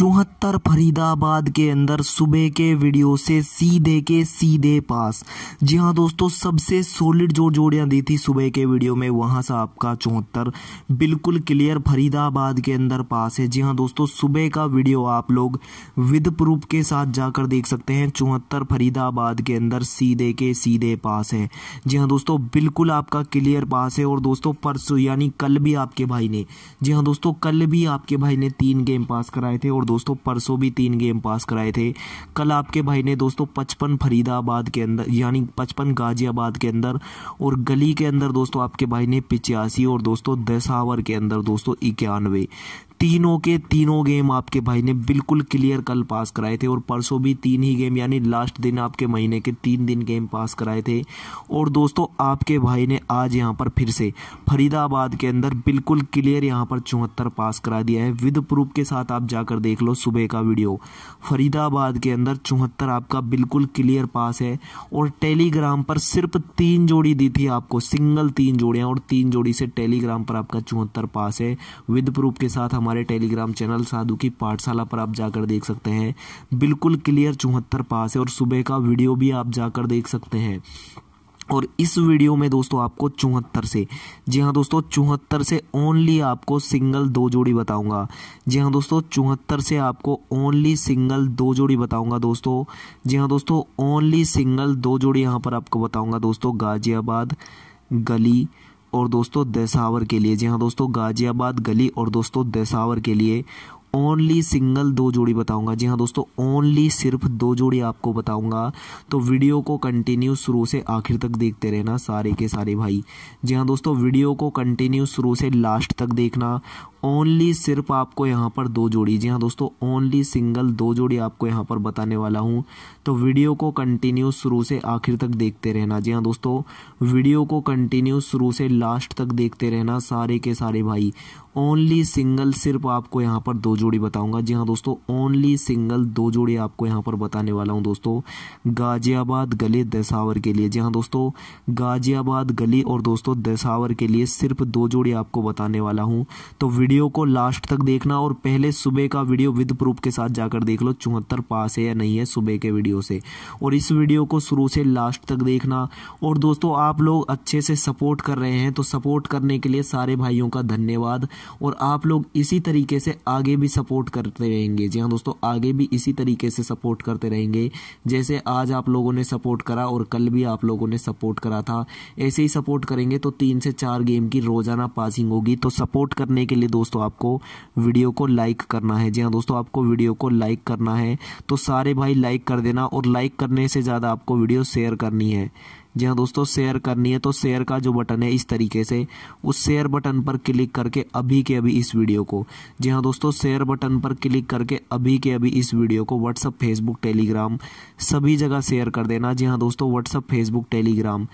चौहत्तर फरीदाबाद के अंदर सुबह के वीडियो से सीधे के सीधे पास जी हाँ दोस्तों सबसे सॉलिड जोड़ जोड़ियाँ दी थी सुबह के वीडियो में वहाँ से आपका चौहत्तर बिल्कुल क्लियर फरीदाबाद के अंदर पास है जी हाँ दोस्तों सुबह का वीडियो आप लोग विद प्रूफ के साथ जाकर देख सकते हैं चौहत्तर फरीदाबाद के अंदर सीधे के सीधे पास है जी हाँ दोस्तों बिल्कुल आपका क्लियर पास है और दोस्तों परसों यानी कल भी आपके भाई ने जी हाँ दोस्तों कल भी आपके भाई ने तीन गेम पास कराए थे और दोस्तों परसों भी तीन गेम पास कराए थे कल आपके भाई ने दोस्तों पचपन फरीदाबाद के अंदर यानी पचपन गाजियाबाद के अंदर और गली के अंदर दोस्तों आपके भाई ने पिचासी और दोस्तों दस आवर के अंदर दोस्तों इक्यानवे तीनों के तीनों गेम आपके भाई ने बिल्कुल क्लियर कल पास कराए थे और परसों भी तीन ही गेम यानी लास्ट दिन आपके महीने के तीन दिन गेम पास कराए थे और दोस्तों आपके भाई ने आज यहाँ पर फिर से फरीदाबाद के अंदर बिल्कुल क्लियर यहाँ पर चौहत्तर पास करा दिया है विद प्रूफ के साथ आप जाकर देख लो सुबह का वीडियो फरीदाबाद के अंदर चौहत्तर आपका बिल्कुल क्लियर पास है और टेलीग्राम पर सिर्फ तीन जोड़ी दी थी आपको सिंगल तीन जोड़ियाँ और तीन जोड़ी से टेलीग्राम पर आपका चौहत्तर पास है विद प्रूफ के साथ हमारे हमारे टेलीग्राम चैनल साधु की पाठशाला पर आप जाकर देख सकते हैं बिल्कुल क्लियर चौहत्तर पास है और सुबह का वीडियो भी आप जाकर देख सकते हैं और इस वीडियो में दोस्तों आपको चौहत्तर से जी हाँ दोस्तों चौहत्तर से ओनली आपको सिंगल दो जोड़ी बताऊंगा जी हाँ दोस्तों चौहत्तर से आपको ओनली सिंगल दो जोड़ी बताऊंगा दोस्तों जी हाँ दोस्तों ओनली सिंगल दो जोड़ी यहाँ पर आपको बताऊंगा दोस्तों गाजियाबाद गली और दोस्तों दसावर के लिए जी हाँ दोस्तों गाजियाबाद गली और दोस्तों दसावर के लिए ओनली सिंगल दो जोड़ी बताऊंगा जी हाँ दोस्तों ओनली सिर्फ दो जोड़ी आपको बताऊंगा तो वीडियो को कंटिन्यू शुरू से आखिर तक देखते रहना सारे के सारे भाई जी हाँ दोस्तों वीडियो को कंटिन्यू शुरू से लास्ट तक देखना ओनली सिर्फ आपको यहाँ पर दो जोड़ी जी हाँ दोस्तों ओनली सिंगल दो जोड़ी आपको यहाँ पर बताने वाला हूँ तो वीडियो को कंटिन्यू शुरू से आखिर तक देखते रहना जी हाँ दोस्तों वीडियो को कंटिन्यू शुरू से लास्ट तक देखते रहना सारे के सारे भाई ओनली सिंगल सिर्फ आपको यहाँ पर दो जोड़ी बताऊंगा जी हाँ दोस्तों ओनली सिंगल दो जोड़ी आपको यहाँ पर बताने वाला हूँ दोस्तों गाजियाबाद गले दसावर के लिए जी हाँ दोस्तों गाजियाबाद गली और दोस्तों दसावर के लिए सिर्फ दो जोड़ी आपको बताने वाला हूँ तो वीडियो को लास्ट तक देखना और पहले सुबह का वीडियो विद प्रूफ के साथ जाकर देख लो चौहत्तर पास है या नहीं है सुबह के वीडियो से और इस वीडियो को शुरू से लास्ट तक देखना और दोस्तों आप लोग अच्छे से सपोर्ट कर रहे हैं तो सपोर्ट करने के लिए सारे भाइयों का धन्यवाद और आप लोग इसी तरीके से आगे भी सपोर्ट करते रहेंगे जी हाँ दोस्तों आगे भी इसी तरीके से सपोर्ट करते रहेंगे जैसे आज आप लोगों ने सपोर्ट करा और कल भी आप लोगों ने सपोर्ट करा था ऐसे ही सपोर्ट करेंगे तो तीन से चार गेम की रोज़ाना पासिंग होगी तो सपोर्ट करने के लिए दोस्तों आपको वीडियो को लाइक करना है जी हाँ दोस्तों आपको वीडियो को लाइक करना है तो सारे भाई लाइक कर देना और लाइक करने से ज़्यादा आपको वीडियो शेयर करनी है जी हाँ दोस्तों शेयर करनी है तो शेयर का जो बटन है इस तरीके से उस शेयर बटन पर क्लिक करके अभी के अभी इस वीडियो को जी हाँ दोस्तों शेयर बटन पर क्लिक करके अभी के अभी इस वीडियो को व्हाट्सअप फेसबुक टेलीग्राम सभी जगह शेयर कर देना जी हाँ दोस्तों व्हाट्सअप फेसबुक टेलीग्राम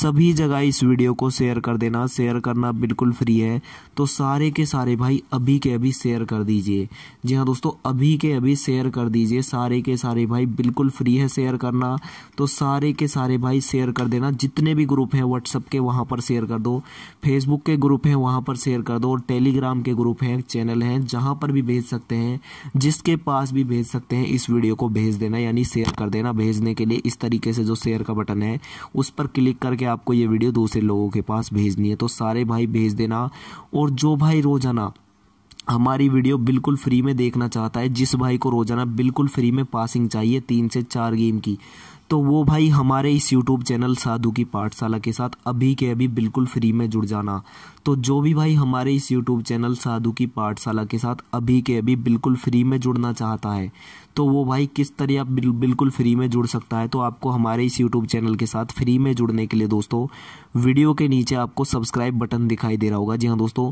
सभी जगह इस वीडियो को शेयर कर देना शेयर करना बिल्कुल फ्री है तो सारे के सारे भाई अभी के अभी शेयर कर दीजिए जी हाँ दोस्तों अभी के अभी शेयर कर दीजिए सारे के सारे भाई बिल्कुल फ्री है शेयर करना तो सारे के सारे भाई शेयर कर देना जितने भी ग्रुप हैं व्हाट्सअप के वहाँ पर शेयर कर दो फेसबुक के ग्रुप हैं वहाँ पर शेयर कर दो और टेलीग्राम के ग्रुप हैं चैनल हैं जहाँ पर भी भेज सकते हैं जिसके पास भी भेज सकते हैं इस वीडियो को भेज देना यानी शेयर कर देना भेजने के लिए इस तरीके से जो शेयर का बटन है उस पर क्लिक करके आपको ये वीडियो दूसरे लोगों के पास भेजनी है तो सारे भाई भेज देना और जो भाई रोजाना हमारी वीडियो बिल्कुल फ्री में देखना चाहता है जिस भाई को रोजाना बिल्कुल फ्री में पासिंग चाहिए तीन से चार गेम की तो वो भाई हमारे इस यूट्यूब चैनल साधु की पाठशाला के साथ अभी के अभी बिल्कुल फ्री में जुड़ जाना तो जो भी भाई हमारे इस यूट्यूब चैनल साधु की पाठशाला के साथ अभी के अभी बिल्कुल फ्री में जुड़ना चाहता है तो वो भाई किस तरह बिल, बिल्कुल फ्री में जुड़ सकता है तो आपको हमारे इस यूट्यूब चैनल के साथ फ्री में जुड़ने के लिए दोस्तों वीडियो के नीचे आपको सब्सक्राइब बटन दिखाई दे रहा होगा जी हाँ दोस्तों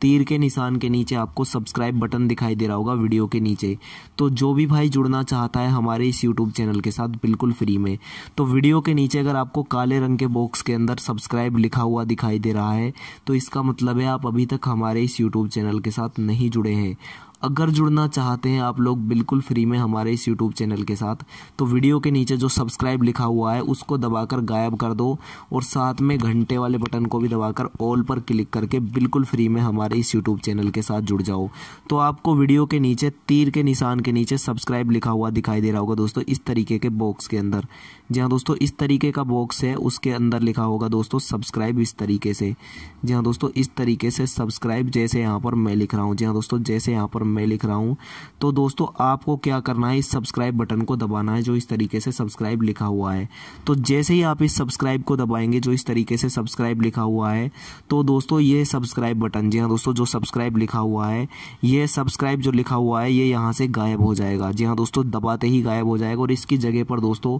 तीर के निशान के नीचे आपको सब्सक्राइब बटन दिखाई दे रहा होगा वीडियो के नीचे तो जो भी भाई जुड़ना चाहता है हमारे इस यूट्यूब चैनल के साथ बिल्कुल फ्री में तो वीडियो के नीचे अगर आपको काले रंग के बॉक्स के अंदर सब्सक्राइब लिखा हुआ दिखाई दे रहा है तो इसका मतलब है आप अभी तक हमारे इस यूट्यूब चैनल के साथ नहीं जुड़े हैं अगर जुड़ना चाहते हैं आप लोग बिल्कुल फ्री में हमारे इस यूट्यूब चैनल के साथ तो वीडियो के नीचे जो सब्सक्राइब लिखा हुआ है उसको दबाकर गायब कर दो और साथ में घंटे वाले बटन को भी दबाकर ऑल पर क्लिक करके बिल्कुल फ्री में हमारे इस यूट्यूब चैनल के साथ जुड़ जाओ तो आपको वीडियो के नीचे तीर के निशान के नीचे सब्सक्राइब लिखा हुआ दिखाई दे रहा होगा दोस्तों इस तरीके के बॉक्स के अंदर जी हाँ दोस्तों इस तरीके का बॉक्स है उसके अंदर लिखा होगा दोस्तों सब्सक्राइब इस तरीके से जी हाँ दोस्तों इस तरीके से सब्सक्राइब जैसे यहाँ पर मैं लिख रहा हूँ जी हाँ दोस्तों जैसे यहाँ पर मैं लिख रहा हूँ तो दोस्तों आपको क्या करना है इस सब्सक्राइब बटन को दबाना है जो इस तरीके से सब्सक्राइब लिखा हुआ है तो जैसे ही आप इस सब्सक्राइब को दबाएंगे जो इस तरीके से सब्सक्राइब लिखा हुआ है तो दोस्तों ये सब्सक्राइब बटन जी हाँ दोस्तों जो सब्सक्राइब लिखा हुआ है ये सब्सक्राइब जो लिखा हुआ है ये यहाँ से गायब हो जाएगा जी हाँ दोस्तों दबाते ही गायब हो जाएगा और इसकी जगह पर दोस्तों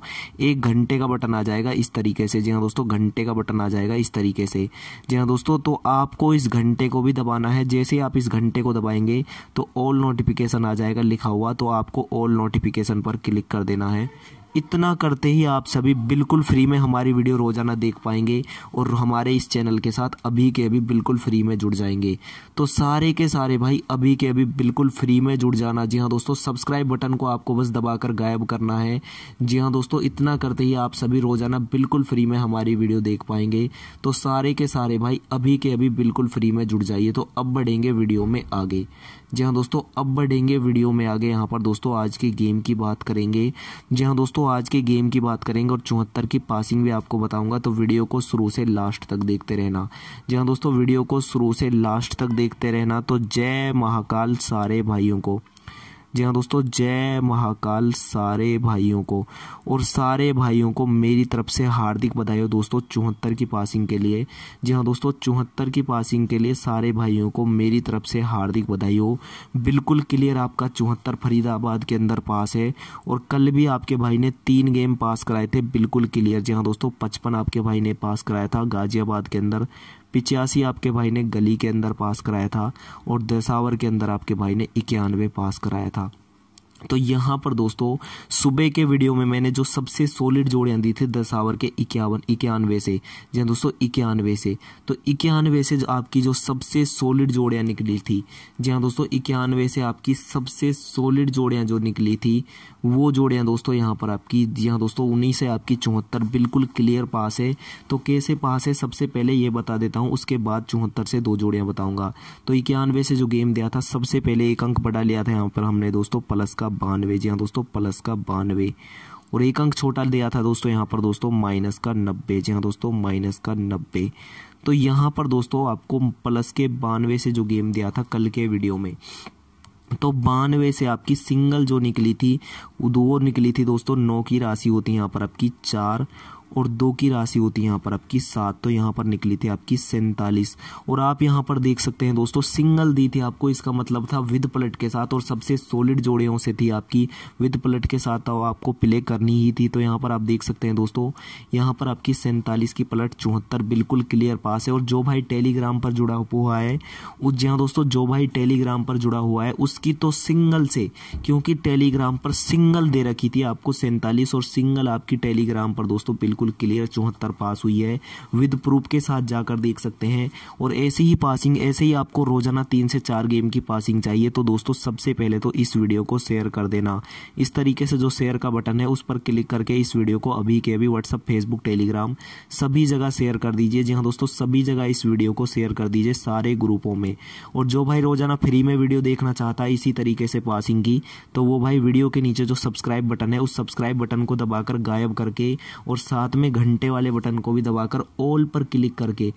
एक घंटे का बटन आ जाएगा इस तरीके से जी हाँ दोस्तों घंटे का बटन आ जाएगा इस तरीके से जी हाँ दोस्तों तो आपको इस घंटे को भी दबाना है जैसे आप इस घंटे को दबाएंगे तो ऑल नोटिफिकेशन आ जाएगा लिखा हुआ तो आपको ऑल नोटिफिकेशन पर क्लिक कर देना है इतना करते ही आप सभी बिल्कुल फ्री में हमारी वीडियो रोज़ाना देख पाएंगे और हमारे इस चैनल के साथ अभी के अभी बिल्कुल फ्री में जुड़ जाएंगे तो सारे के सारे भाई अभी के अभी बिल्कुल फ्री में जुड़ जाना जी हाँ दोस्तों सब्सक्राइब बटन को आपको बस दबाकर गायब करना है जी हाँ दोस्तों इतना करते ही आप सभी रोज़ाना बिल्कुल फ्री में हमारी वीडियो देख पाएंगे तो सारे के सारे भाई अभी के अभी बिल्कुल फ्री में जुड़ जाइए तो अब बढ़ेंगे वीडियो में आगे जी हाँ दोस्तों अब बढ़ेंगे वीडियो में आगे यहाँ पर दोस्तों आज के गेम की बात करेंगे जी हाँ दोस्तों आज के गेम की बात करेंगे और चौहत्तर की पासिंग भी आपको बताऊंगा तो वीडियो को शुरू से लास्ट तक देखते रहना जी हाँ दोस्तों वीडियो को शुरू से लास्ट तक देखते रहना तो जय महाकाल सारे भाइयों को जी हाँ दोस्तों जय महाकाल सारे भाइयों को और सारे भाइयों को मेरी तरफ से हार्दिक बधाई हो दोस्तों चौहत्तर की पासिंग के लिए जी हाँ दोस्तों चौहत्तर की पासिंग के लिए सारे भाइयों को मेरी तरफ से हार्दिक बधाई हो बिल्कुल क्लियर आपका चौहत्तर फरीदाबाद के अंदर पास है और कल भी आपके भाई ने तीन गेम पास कराए थे बिल्कुल क्लियर जी हाँ दोस्तों पचपन आपके भाई ने पास कराया था गाजियाबाद के अंदर पिचासी आपके भाई ने गली के अंदर पास कराया था और दसावर के अंदर आपके भाई ने इक्यानवे पास कराया था तो यहाँ पर दोस्तों सुबह के वीडियो में मैंने जो सबसे सॉलिड जोड़ियाँ दी थी दस आवर के इक्यावन इक्यानवे से जी हाँ दोस्तों इक्यानवे से तो इक्यानवे से जो आपकी जो सबसे सॉलिड जोड़ियाँ निकली थी जी हाँ दोस्तों इक्यानवे से आपकी सबसे सॉलिड जोड़ियाँ जो निकली थी वो हैं दोस्तों यहाँ पर आपकी जी हाँ दोस्तों उन्नीस है आपकी चौहत्तर बिल्कुल क्लियर पास है तो कैसे पास है सबसे पहले ये बता देता हूँ उसके बाद चौहत्तर से दो जोड़ियाँ बताऊँगा तो इक्यानवे से जो गेम दिया था सबसे पहले एक अंक बढ़ा लिया था यहाँ पर हमने दोस्तों प्लस का बानवे जी हाँ दोस्तों प्लस का बानवे और एक अंक छोटा दिया था दोस्तों यहाँ पर दोस्तों माइनस का नब्बे जी हाँ दोस्तों माइनस का नब्बे तो यहाँ पर दोस्तों आपको प्लस के बानवे से जो गेम दिया था कल के वीडियो में तो बानवे से आपकी सिंगल जो निकली थी वो निकली थी दोस्तों नौ की राशि होती है यहाँ पर आपकी चार और दो की राशि होती है यहाँ पर आपकी सात तो यहाँ पर निकली थी आपकी सैंतालीस और आप यहाँ पर देख सकते हैं दोस्तों सिंगल दी थी आपको इसका मतलब था विद पलट के साथ और सबसे सॉलिड जोड़ियों से थी आपकी विद पलट के साथ तो आपको प्ले करनी ही थी तो यहाँ पर आप देख सकते हैं दोस्तों यहाँ पर आपकी सैंतालीस की पलट चौहत्तर बिल्कुल क्लियर पास है और जो भाई टेलीग्राम पर जुड़ा हुआ है उस जहाँ दोस्तों जो भाई टेलीग्राम पर जुड़ा हुआ है उसकी तो सिंगल से क्योंकि टेलीग्राम पर सिंगल दे रखी थी आपको सैंतालीस और सिंगल आपकी टेलीग्राम पर दोस्तों बिल्कुल बिल्कुल क्लियर चौहत्तर पास हुई है विद प्रूफ के साथ जाकर देख सकते हैं और ऐसी ही पासिंग ऐसे ही आपको रोजाना तीन से चार गेम की पासिंग चाहिए तो दोस्तों सबसे पहले तो इस वीडियो को शेयर कर देना इस तरीके से जो शेयर का बटन है उस पर क्लिक करके इस वीडियो को अभी के अभी व्हाट्सअप फेसबुक टेलीग्राम सभी जगह शेयर कर दीजिए जी हाँ दोस्तों सभी जगह इस वीडियो को शेयर कर दीजिए सारे ग्रुपों में और जो भाई रोजाना फ्री में वीडियो देखना चाहता है इसी तरीके से पासिंग की तो वो भाई वीडियो के नीचे जो सब्सक्राइब बटन है उस सब्सक्राइब बटन को दबाकर गायब करके और साथ साथ में घंटे वाले बटन को भी दबाकर ऑल पर क्लिक करके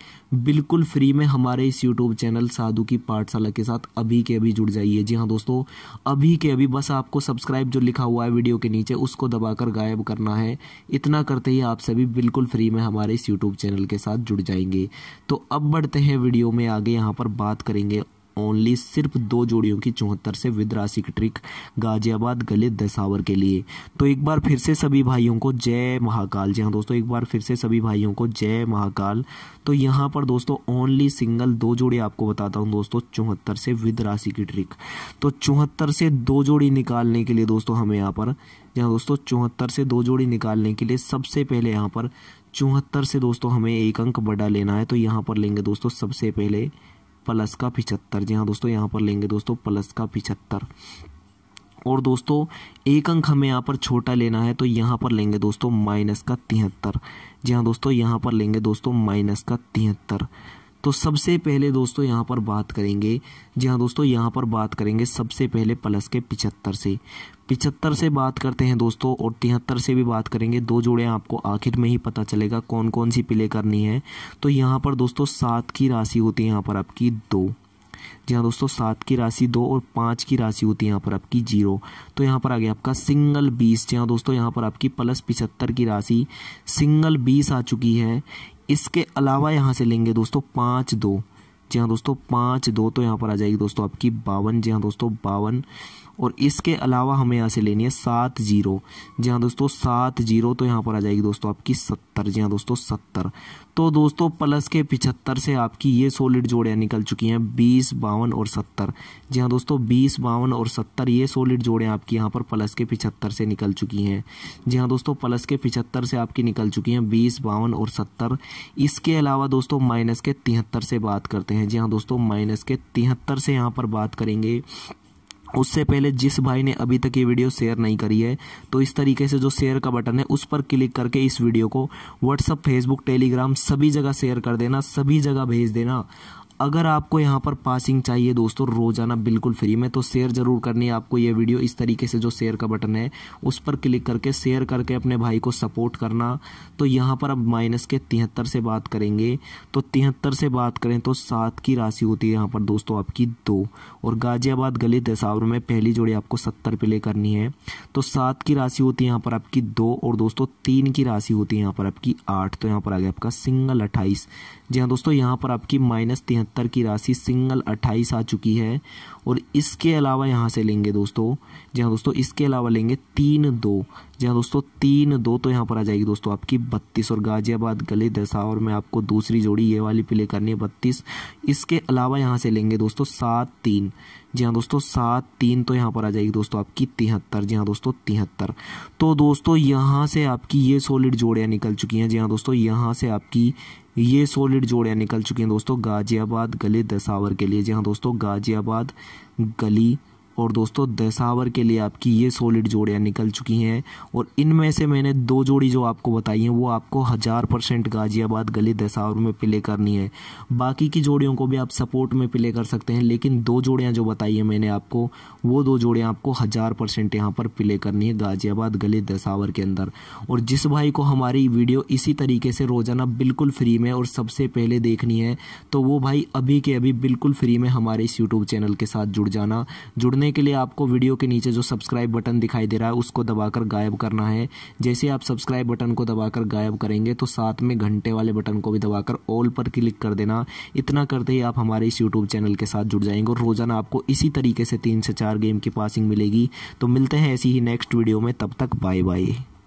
बिल्कुल फ्री में हमारे इस यूट्यूब चैनल साधु की पाठशाला के साथ अभी के अभी जुड़ जाइए जी हाँ दोस्तों अभी के अभी बस आपको सब्सक्राइब जो लिखा हुआ है वीडियो के नीचे उसको दबाकर गायब करना है इतना करते ही आप सभी बिल्कुल फ्री में हमारे इस यूट्यूब चैनल के साथ जुड़ जाएंगे तो अब बढ़ते हैं वीडियो में आगे यहाँ पर बात करेंगे ओनली सिर्फ दो जोड़ियों की चौहत्तर से विद राशि की ट्रिक गाजियाबाद गले दसावर के लिए तो एक बार फिर से सभी भाइयों को जय महाकाल जी हाँ दोस्तों एक बार फिर से सभी भाइयों को जय महाकाल तो यहाँ पर दोस्तों ओनली सिंगल दो जोड़ी आपको बताता हूँ दोस्तों चौहत्तर से विद राशि की ट्रिक तो चौहत्तर से दो जोड़ी निकालने के लिए दोस्तों हमें यहाँ पर यहाँ दोस्तों चौहत्तर से दो जोड़ी निकालने के लिए सबसे पहले यहाँ पर चौहत्तर से दोस्तों हमें एक अंक बड़ा लेना है तो यहाँ पर लेंगे दोस्तों सबसे पहले प्लस का पिछहत्तर जी हाँ दोस्तों यहाँ पर लेंगे दोस्तों प्लस का पिछहत्तर और दोस्तों एक अंक हमें यहाँ पर छोटा लेना है तो यहाँ पर लेंगे दोस्तों माइनस का तिहत्तर जी हाँ दोस्तों यहाँ पर लेंगे दोस्तों माइनस का तिहत्तर तो सबसे पहले दोस्तों यहाँ पर बात करेंगे जी हाँ दोस्तों यहाँ पर बात करेंगे सबसे पहले प्लस के पिचहत्तर से पिचहत्तर से बात करते हैं दोस्तों और तिहत्तर से भी बात करेंगे दो जोड़े आपको आखिर में ही पता चलेगा कौन कौन सी प्ले करनी है तो यहाँ पर दोस्तों सात की राशि होती है यहाँ पर आपकी दो जी हाँ दोस्तों सात की राशि दो और पाँच की राशि होती है यहाँ पर आपकी जीरो तो यहाँ पर आ गया आपका सिंगल बीस जी हाँ दोस्तों यहाँ पर आपकी प्लस पिचहत्तर की राशि सिंगल बीस आ चुकी है इसके अलावा यहाँ से लेंगे दोस्तों पाँच दो जी हाँ दोस्तों पाँच दो तो यहाँ पर आ जाएगी दोस्तों आपकी बावन जी हाँ दोस्तों बावन और इसके अलावा हमें यहाँ से लेनी है सात जीरो जी हाँ दोस्तों सात जीरो तो यहाँ पर आ जाएगी दोस्तों आपकी सत्तर जी हाँ दोस्तों सत्तर तो दोस्तों प्लस के पिछहत्तर से आपकी ये सोलिड जोड़ियाँ निकल चुकी हैं बीस बावन और सत्तर जी हाँ दोस्तों बीस बावन और सत्तर ये सोलिड जोड़ियाँ आपकी यहाँ पर प्लस के पिछहत्तर से निकल चुकी हैं जी हाँ दोस्तों प्लस के पिछहत्तर से आपकी निकल चुकी हैं बीस बावन और सत्तर इसके अलावा दोस्तों माइनस के तिहत्तर से बात करते हैं जी हाँ दोस्तों माइनस के तिहत्तर से यहाँ पर बात करेंगे उससे पहले जिस भाई ने अभी तक ये वीडियो शेयर नहीं करी है तो इस तरीके से जो शेयर का बटन है उस पर क्लिक करके इस वीडियो को व्हाट्सअप फेसबुक टेलीग्राम सभी जगह शेयर कर देना सभी जगह भेज देना अगर आपको यहाँ पर पासिंग चाहिए दोस्तों रोज़ाना बिल्कुल फ्री में तो शेयर ज़रूर करनी है आपको ये वीडियो इस तरीके से जो शेयर का बटन है उस पर क्लिक करके शेयर करके अपने भाई को सपोर्ट करना तो यहाँ पर अब माइनस के तिहत्तर से बात करेंगे तो तिहत्तर से बात करें तो सात की राशि होती है यहाँ पर दोस्तों आपकी दो और गाजियाबाद गली दशावर में पहली जोड़ी आपको सत्तर प्ले करनी है तो सात की राशि होती है यहाँ पर आपकी दो और दोस्तों तीन की राशि होती है यहाँ पर आपकी आठ तो यहाँ पर आ गया आपका सिंगल अट्ठाईस जी हाँ दोस्तों यहाँ पर आपकी माइनस तिहत्तर सत्तर की राशि सिंगल अट्ठाईस आ चुकी है और इसके अलावा यहाँ से लेंगे दोस्तों जी हाँ दोस्तों इसके अलावा लेंगे तीन दो जी हाँ दोस्तों तीन दो तो यहाँ पर आ जाएगी दोस्तों आपकी बत्तीस और गाजियाबाद गले दशा और मैं आपको दूसरी जोड़ी ये वाली प्ले करनी है बत्तीस इसके अलावा यहाँ से लेंगे दोस्तों सात तीन जी हाँ दोस्तों सात तीन तो यहाँ पर आ जाएगी दोस्तों आपकी तिहत्तर जी हाँ दोस्तों तिहत्तर तो दोस्तों यहाँ से आपकी ये सॉलिड जोड़ियाँ निकल चुकी हैं जी हाँ दोस्तों यहाँ से आपकी ये सॉलिड जोड़ियाँ निकल चुकी हैं दोस्तों गाजियाबाद गली दसावर के लिए जी हाँ दोस्तों गाजियाबाद गली और दोस्तों दशावर के लिए आपकी ये सॉलिड जोड़ियाँ निकल चुकी हैं और इनमें से मैंने दो जोड़ी जो आपको बताई हैं वो आपको हज़ार परसेंट गाज़ियाबाद गली दशावर में प्ले करनी है बाकी की जोड़ियों को भी आप सपोर्ट में प्ले कर सकते हैं लेकिन दो जोड़ियाँ जो बताई हैं मैंने आपको वो दो जोड़ियाँ आपको हज़ार परसेंट यहाँ पर प्ले करनी है गाज़ियाबाद गली दशावर के अंदर और जिस भाई को हमारी वीडियो इसी तरीके से रोज़ाना बिल्कुल फ्री में और सबसे पहले देखनी है तो वो भाई अभी के अभी बिल्कुल फ्री में हमारे इस यूट्यूब चैनल के साथ जुड़ जाना जुड़ने करने के लिए आपको वीडियो के नीचे जो सब्सक्राइब बटन दिखाई दे रहा है उसको दबाकर गायब करना है जैसे आप सब्सक्राइब बटन को दबाकर गायब करेंगे तो साथ में घंटे वाले बटन को भी दबाकर ऑल पर क्लिक कर देना इतना करते ही आप हमारे इस यूट्यूब चैनल के साथ जुड़ जाएंगे और रोज़ाना आपको इसी तरीके से तीन से चार गेम की पासिंग मिलेगी तो मिलते हैं ऐसी ही नेक्स्ट वीडियो में तब तक बाय बाय